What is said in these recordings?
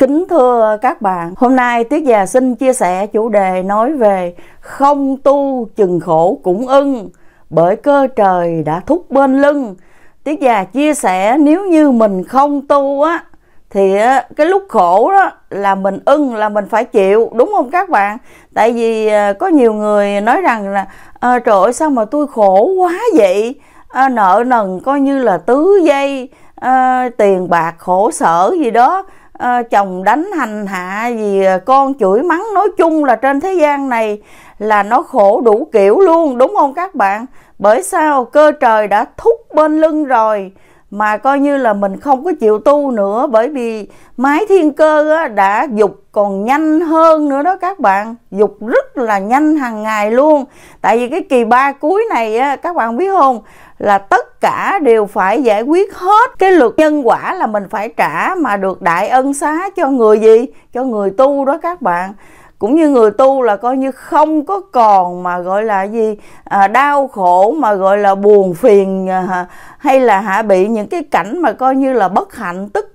Kính thưa các bạn, hôm nay Tiết già xin chia sẻ chủ đề nói về không tu chừng khổ cũng ưng, bởi cơ trời đã thúc bên lưng. Tiết già chia sẻ nếu như mình không tu á thì cái lúc khổ đó là mình ưng là mình phải chịu đúng không các bạn? Tại vì à, có nhiều người nói rằng là à, trời ơi sao mà tôi khổ quá vậy? À, nợ nần coi như là tứ dây à, tiền bạc khổ sở gì đó à, chồng đánh hành hạ gì ờ, con chửi mắng nói chung là trên thế gian này là nó khổ đủ kiểu luôn đúng không các bạn bởi sao cơ trời đã thúc bên lưng rồi mà coi như là mình không có chịu tu nữa bởi vì máy thiên cơ đã dục còn nhanh hơn nữa đó các bạn dục rất là nhanh hàng ngày luôn tại vì cái kỳ ba cuối này các bạn biết không là tất cả đều phải giải quyết hết cái luật nhân quả là mình phải trả mà được đại ân xá cho người gì cho người tu đó các bạn cũng như người tu là coi như không có còn mà gọi là gì à, đau khổ mà gọi là buồn phiền à, hay là hạ bị những cái cảnh mà coi như là bất hạnh tức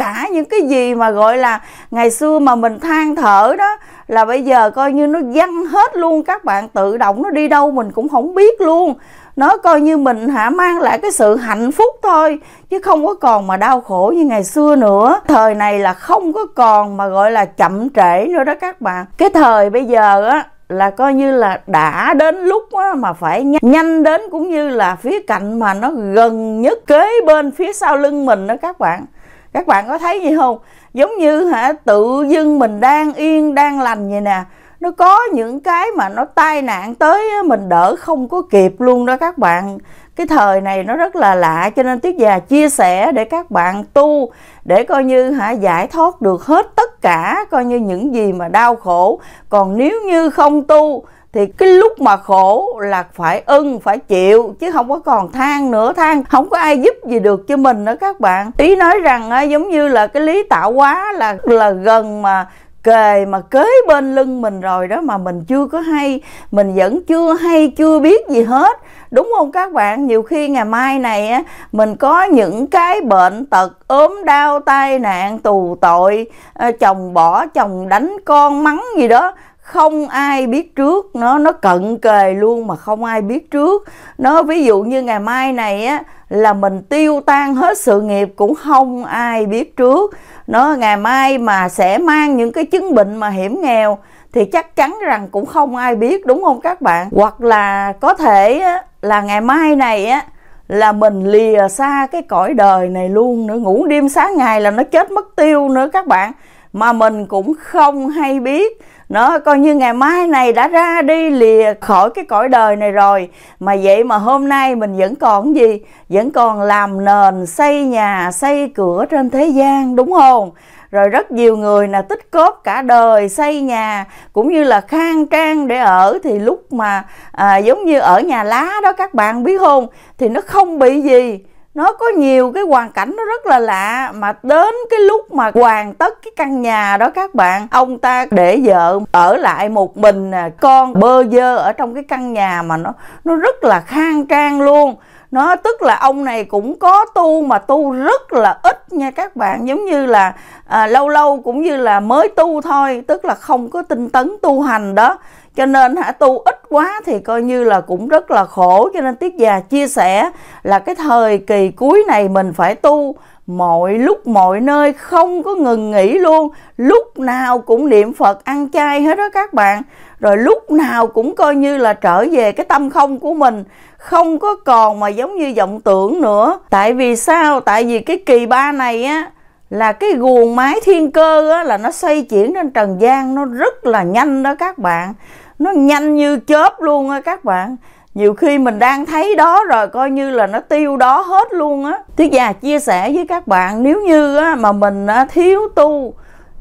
cả những cái gì mà gọi là ngày xưa mà mình than thở đó là bây giờ coi như nó văng hết luôn các bạn tự động nó đi đâu mình cũng không biết luôn nó coi như mình hả mang lại cái sự hạnh phúc thôi chứ không có còn mà đau khổ như ngày xưa nữa thời này là không có còn mà gọi là chậm trễ nữa đó các bạn cái thời bây giờ á là coi như là đã đến lúc mà phải nhanh, nhanh đến cũng như là phía cạnh mà nó gần nhất kế bên phía sau lưng mình đó các bạn các bạn có thấy gì không giống như hả tự dưng mình đang yên đang lành vậy nè nó có những cái mà nó tai nạn tới mình đỡ không có kịp luôn đó các bạn cái thời này nó rất là lạ cho nên tuyết già chia sẻ để các bạn tu để coi như hả giải thoát được hết tất cả coi như những gì mà đau khổ còn nếu như không tu thì cái lúc mà khổ là phải ưng phải chịu chứ không có còn than nữa than không có ai giúp gì được cho mình nữa các bạn ý nói rằng á, giống như là cái lý tạo hóa là là gần mà kề mà kế bên lưng mình rồi đó mà mình chưa có hay mình vẫn chưa hay chưa biết gì hết đúng không các bạn nhiều khi ngày mai này á mình có những cái bệnh tật ốm đau tai nạn tù tội ờ, chồng bỏ chồng đánh con mắng gì đó không ai biết trước nó nó cận kề luôn mà không ai biết trước nó ví dụ như ngày mai này á là mình tiêu tan hết sự nghiệp cũng không ai biết trước nó ngày mai mà sẽ mang những cái chứng bệnh mà hiểm nghèo thì chắc chắn rằng cũng không ai biết đúng không các bạn hoặc là có thể á, là ngày mai này á là mình lìa xa cái cõi đời này luôn nữa ngủ đêm sáng ngày là nó chết mất tiêu nữa các bạn mà mình cũng không hay biết nó coi như ngày mai này đã ra đi lìa khỏi cái cõi đời này rồi mà vậy mà hôm nay mình vẫn còn gì vẫn còn làm nền xây nhà xây cửa trên thế gian đúng không rồi rất nhiều người là tích cóp cả đời xây nhà cũng như là khang trang để ở thì lúc mà à, giống như ở nhà lá đó các bạn biết không thì nó không bị gì nó có nhiều cái hoàn cảnh nó rất là lạ mà đến cái lúc mà hoàn tất cái căn nhà đó các bạn ông ta để vợ ở lại một mình con bơ vơ ở trong cái căn nhà mà nó nó rất là khang trang luôn nó tức là ông này cũng có tu mà tu rất là ít nha các bạn giống như là à, lâu lâu cũng như là mới tu thôi tức là không có tinh tấn tu hành đó cho nên hả tu ít quá thì coi như là cũng rất là khổ cho nên tiết già chia sẻ là cái thời kỳ cuối này mình phải tu mọi lúc mọi nơi không có ngừng nghỉ luôn lúc nào cũng niệm phật ăn chay hết đó các bạn rồi lúc nào cũng coi như là trở về cái tâm không của mình không có còn mà giống như vọng tưởng nữa tại vì sao tại vì cái kỳ ba này á là cái guồng máy thiên cơ á, là nó xoay chuyển trên trần gian nó rất là nhanh đó các bạn nó nhanh như chớp luôn á các bạn nhiều khi mình đang thấy đó rồi coi như là nó tiêu đó hết luôn á Tuyết già chia sẻ với các bạn nếu như á, mà mình á, thiếu tu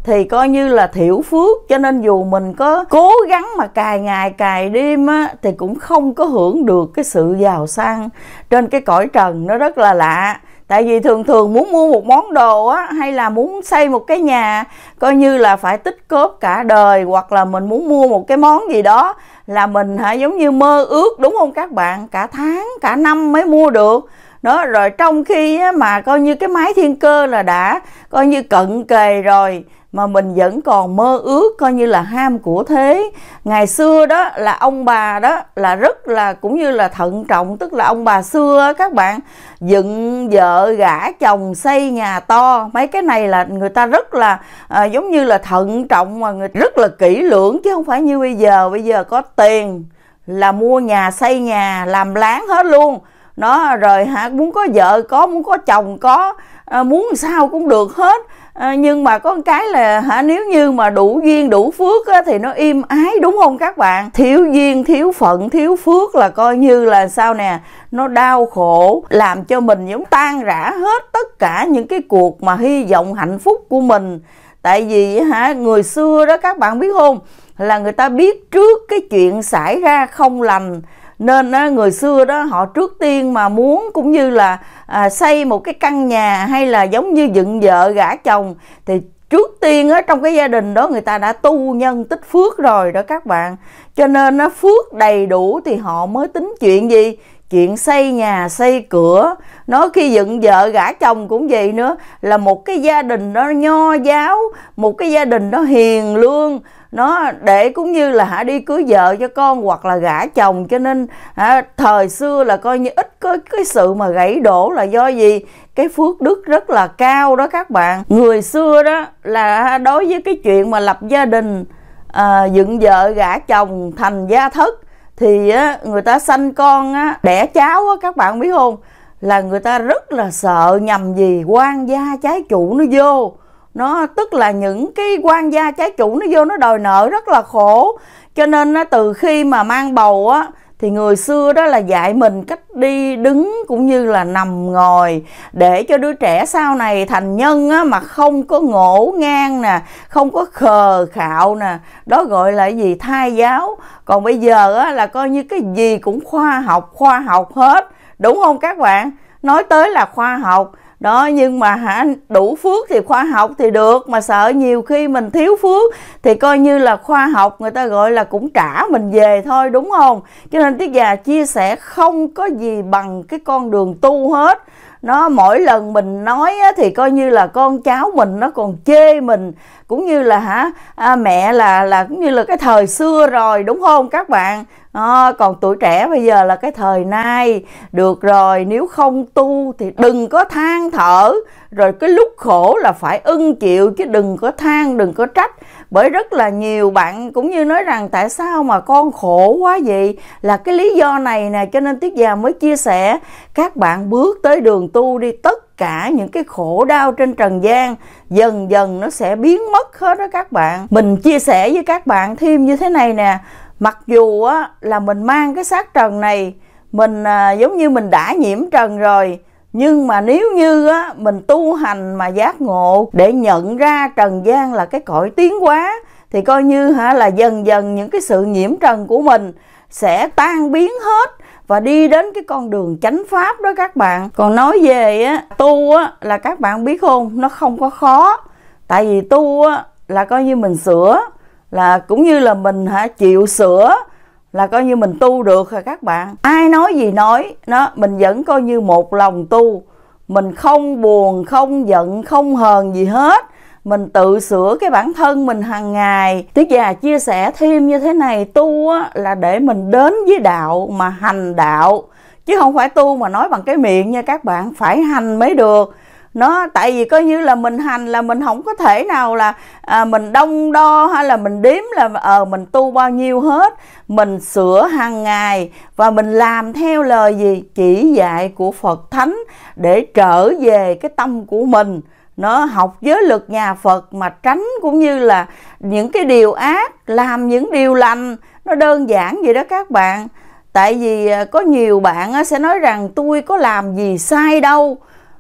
thì coi như là thiểu phước cho nên dù mình có cố gắng mà cài ngày cài đêm á, thì cũng không có hưởng được cái sự giàu sang trên cái cõi trần nó rất là lạ tại vì thường thường muốn mua một món đồ á hay là muốn xây một cái nhà coi như là phải tích cóp cả đời hoặc là mình muốn mua một cái món gì đó là mình hả giống như mơ ước đúng không các bạn cả tháng cả năm mới mua được đó rồi trong khi á, mà coi như cái máy thiên cơ là đã coi như cận kề rồi mà mình vẫn còn mơ ước coi như là ham của thế ngày xưa đó là ông bà đó là rất là cũng như là thận trọng tức là ông bà xưa các bạn dựng vợ gả chồng xây nhà to mấy cái này là người ta rất là à, giống như là thận trọng mà người rất là kỹ lưỡng chứ không phải như bây giờ bây giờ có tiền là mua nhà xây nhà làm láng hết luôn nó rồi hả muốn có vợ có muốn có chồng có à, muốn sao cũng được hết à, nhưng mà có một cái là hả nếu như mà đủ duyên đủ phước á, thì nó im ái đúng không các bạn thiếu duyên thiếu phận thiếu phước là coi như là sao nè nó đau khổ làm cho mình giống tan rã hết tất cả những cái cuộc mà hy vọng hạnh phúc của mình tại vì hả người xưa đó các bạn biết không là người ta biết trước cái chuyện xảy ra không lành nên người xưa đó họ trước tiên mà muốn cũng như là à, xây một cái căn nhà hay là giống như dựng vợ gả chồng thì trước tiên á, trong cái gia đình đó người ta đã tu nhân tích phước rồi đó các bạn cho nên nó phước đầy đủ thì họ mới tính chuyện gì chuyện xây nhà xây cửa nó khi dựng vợ gả chồng cũng vậy nữa là một cái gia đình nó nho giáo một cái gia đình nó hiền lương nó để cũng như là hả đi cưới vợ cho con hoặc là gả chồng cho nên hả, thời xưa là coi như ít có cái sự mà gãy đổ là do gì cái phước đức rất là cao đó các bạn người xưa đó là đối với cái chuyện mà lập gia đình à, dựng vợ gả chồng thành gia thất thì á, người ta sanh con á, đẻ cháu á, các bạn biết không là người ta rất là sợ nhầm gì quan gia trái chủ nó vô nó tức là những cái quan gia trái chủ nó vô nó đòi nợ rất là khổ cho nên từ khi mà mang bầu á thì người xưa đó là dạy mình cách đi đứng cũng như là nằm ngồi để cho đứa trẻ sau này thành nhân á, mà không có ngổ ngang nè không có khờ khạo nè đó gọi là gì thai giáo còn bây giờ á, là coi như cái gì cũng khoa học khoa học hết đúng không các bạn nói tới là khoa học đó nhưng mà hả đủ phước thì khoa học thì được mà sợ nhiều khi mình thiếu phước thì coi như là khoa học người ta gọi là cũng trả mình về thôi đúng không cho nên tiết già chia sẻ không có gì bằng cái con đường tu hết nó mỗi lần mình nói á, thì coi như là con cháu mình nó còn chê mình cũng như là hả à, mẹ là là cũng như là cái thời xưa rồi đúng không các bạn à, còn tuổi trẻ bây giờ là cái thời nay được rồi nếu không tu thì đừng có than thở rồi cái lúc khổ là phải ưng chịu chứ đừng có than đừng có trách bởi rất là nhiều bạn cũng như nói rằng tại sao mà con khổ quá vậy là cái lý do này nè cho nên tiết già mới chia sẻ các bạn bước tới đường tu đi tất cả những cái khổ đau trên trần gian dần dần nó sẽ biến mất hết đó các bạn mình chia sẻ với các bạn thêm như thế này nè mặc dù á là mình mang cái xác trần này mình à, giống như mình đã nhiễm trần rồi nhưng mà nếu như á, mình tu hành mà giác ngộ để nhận ra trần gian là cái cõi tiến quá thì coi như hả là dần dần những cái sự nhiễm trần của mình sẽ tan biến hết và đi đến cái con đường chánh pháp đó các bạn còn nói về á, tu á, là các bạn biết không nó không có khó tại vì tu á, là coi như mình sửa là cũng như là mình hả chịu sửa là coi như mình tu được rồi các bạn ai nói gì nói nó mình vẫn coi như một lòng tu mình không buồn không giận không hờn gì hết mình tự sửa cái bản thân mình hàng ngày tiết già chia sẻ thêm như thế này tu là để mình đến với đạo mà hành đạo chứ không phải tu mà nói bằng cái miệng nha các bạn phải hành mới được nó tại vì coi như là mình hành là mình không có thể nào là à, mình đông đo hay là mình đếm là ờ à, mình tu bao nhiêu hết mình sửa hàng ngày và mình làm theo lời gì chỉ dạy của phật thánh để trở về cái tâm của mình nó học giới luật nhà Phật mà tránh cũng như là những cái điều ác làm những điều lành nó đơn giản vậy đó các bạn tại vì à, có nhiều bạn sẽ nói rằng tôi có làm gì sai đâu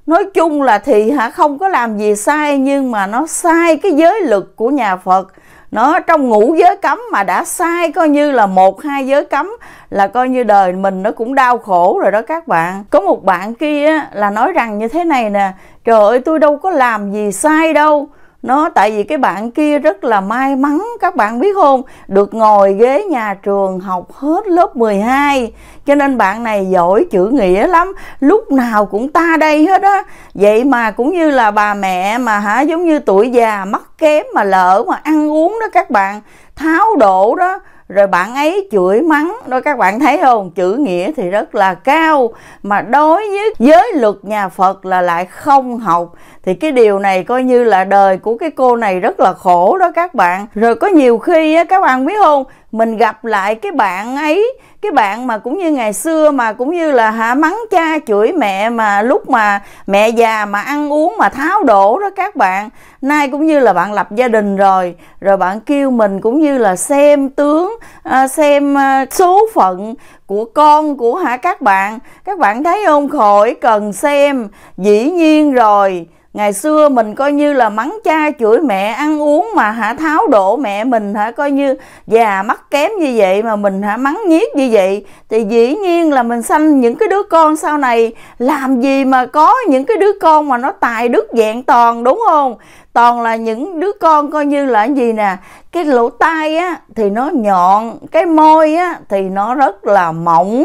nói chung là thì hả không có làm gì sai nhưng mà nó sai cái giới luật của nhà Phật nó trong ngũ giới cấm mà đã sai coi như là một hai giới cấm là coi như đời mình nó cũng đau khổ rồi đó các bạn có một bạn kia là nói rằng như thế này nè trời ơi tôi đâu có làm gì sai đâu nó tại vì cái bạn kia rất là may mắn các bạn biết không được ngồi ghế nhà trường học hết lớp 12 cho nên bạn này giỏi chữ nghĩa lắm lúc nào cũng ta đây hết á vậy mà cũng như là bà mẹ mà hả giống như tuổi già mắc kém mà lỡ mà ăn uống đó các bạn tháo đổ đó rồi bạn ấy chửi mắng đó các bạn thấy không chữ nghĩa thì rất là cao mà đối với giới luật nhà phật là lại không học thì cái điều này coi như là đời của cái cô này rất là khổ đó các bạn rồi có nhiều khi á, các bạn biết không mình gặp lại cái bạn ấy cái bạn mà cũng như ngày xưa mà cũng như là hả mắng cha chửi mẹ mà lúc mà mẹ già mà ăn uống mà tháo đổ đó các bạn nay cũng như là bạn lập gia đình rồi rồi bạn kêu mình cũng như là xem tướng à, xem à, số phận của con của hả các bạn các bạn thấy không khỏi cần xem dĩ nhiên rồi ngày xưa mình coi như là mắng cha chửi mẹ ăn uống mà hả tháo đổ mẹ mình hả coi như già mắt kém như vậy mà mình hả mắng nhiếc như vậy thì dĩ nhiên là mình sanh những cái đứa con sau này làm gì mà có những cái đứa con mà nó tài đức dạng toàn đúng không toàn là những đứa con coi như là gì nè cái lỗ tai á thì nó nhọn cái môi á thì nó rất là mỏng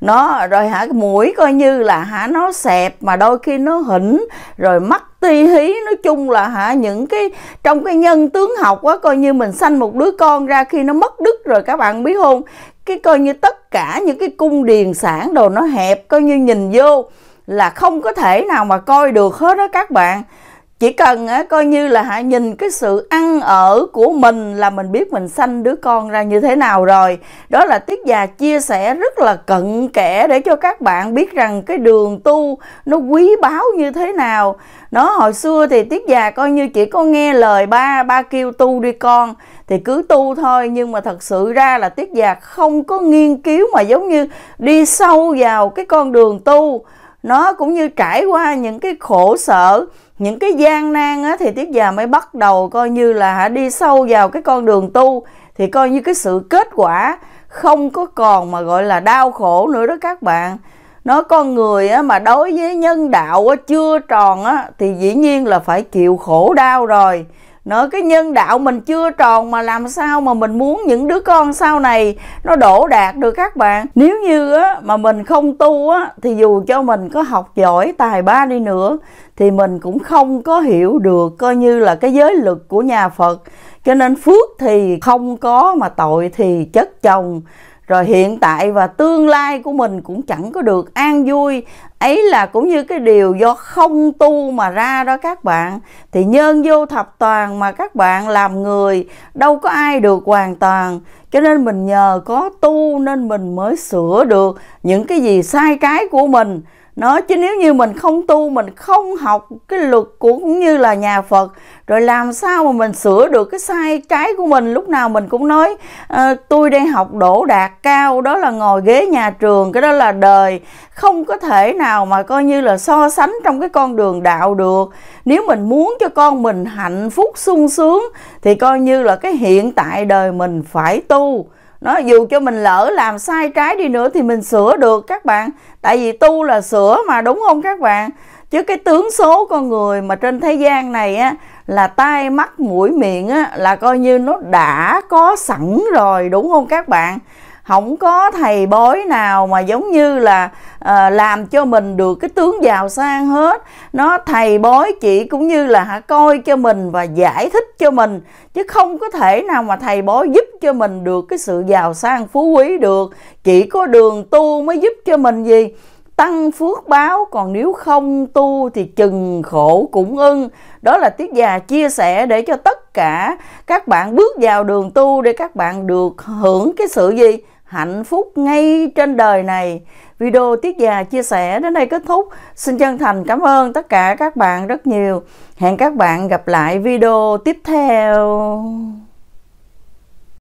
nó rồi hả cái mũi coi như là hả nó xẹp mà đôi khi nó hỉnh rồi mắt ti hí nói chung là hả những cái trong cái nhân tướng học á coi như mình sanh một đứa con ra khi nó mất đức rồi các bạn biết không cái coi như tất cả những cái cung điền sản đồ nó hẹp coi như nhìn vô là không có thể nào mà coi được hết đó các bạn chỉ cần á, coi như là hãy nhìn cái sự ăn ở của mình là mình biết mình sanh đứa con ra như thế nào rồi đó là tiết già chia sẻ rất là cận kẽ để cho các bạn biết rằng cái đường tu nó quý báu như thế nào nó hồi xưa thì tiết già coi như chỉ có nghe lời ba ba kêu tu đi con thì cứ tu thôi nhưng mà thật sự ra là tiết già không có nghiên cứu mà giống như đi sâu vào cái con đường tu nó cũng như trải qua những cái khổ sở những cái gian nan á, thì tiết già mới bắt đầu coi như là hả đi sâu vào cái con đường tu thì coi như cái sự kết quả không có còn mà gọi là đau khổ nữa đó các bạn nó con người á, mà đối với nhân đạo á, chưa tròn á, thì dĩ nhiên là phải chịu khổ đau rồi nữa cái nhân đạo mình chưa tròn mà làm sao mà mình muốn những đứa con sau này nó đổ đạt được các bạn nếu như á, mà mình không tu á, thì dù cho mình có học giỏi tài ba đi nữa thì mình cũng không có hiểu được coi như là cái giới lực của nhà phật cho nên phước thì không có mà tội thì chất chồng rồi hiện tại và tương lai của mình cũng chẳng có được an vui ấy là cũng như cái điều do không tu mà ra đó các bạn thì nhân vô thập toàn mà các bạn làm người đâu có ai được hoàn toàn cho nên mình nhờ có tu nên mình mới sửa được những cái gì sai trái của mình nó chứ nếu như mình không tu mình không học cái luật của cũng như là nhà Phật rồi làm sao mà mình sửa được cái sai trái của mình lúc nào mình cũng nói ờ, tôi đang học đỗ đạt cao đó là ngồi ghế nhà trường cái đó là đời không có thể nào mà coi như là so sánh trong cái con đường đạo được nếu mình muốn cho con mình hạnh phúc sung sướng thì coi như là cái hiện tại đời mình phải tu nó dù cho mình lỡ làm sai trái đi nữa thì mình sửa được các bạn tại vì tu là sửa mà đúng không các bạn chứ cái tướng số con người mà trên thế gian này á là tai mắt mũi miệng á là coi như nó đã có sẵn rồi đúng không các bạn không có thầy bói nào mà giống như là à, làm cho mình được cái tướng giàu sang hết nó thầy bói chỉ cũng như là hả coi cho mình và giải thích cho mình chứ không có thể nào mà thầy bói giúp cho mình được cái sự giàu sang phú quý được chỉ có đường tu mới giúp cho mình gì tăng phước báo còn nếu không tu thì chừng khổ cũng ưng đó là tiết già chia sẻ để cho tất cả các bạn bước vào đường tu để các bạn được hưởng cái sự gì hạnh phúc ngay trên đời này. Video Tiết Già chia sẻ đến đây kết thúc. Xin chân thành cảm ơn tất cả các bạn rất nhiều. Hẹn các bạn gặp lại video tiếp theo.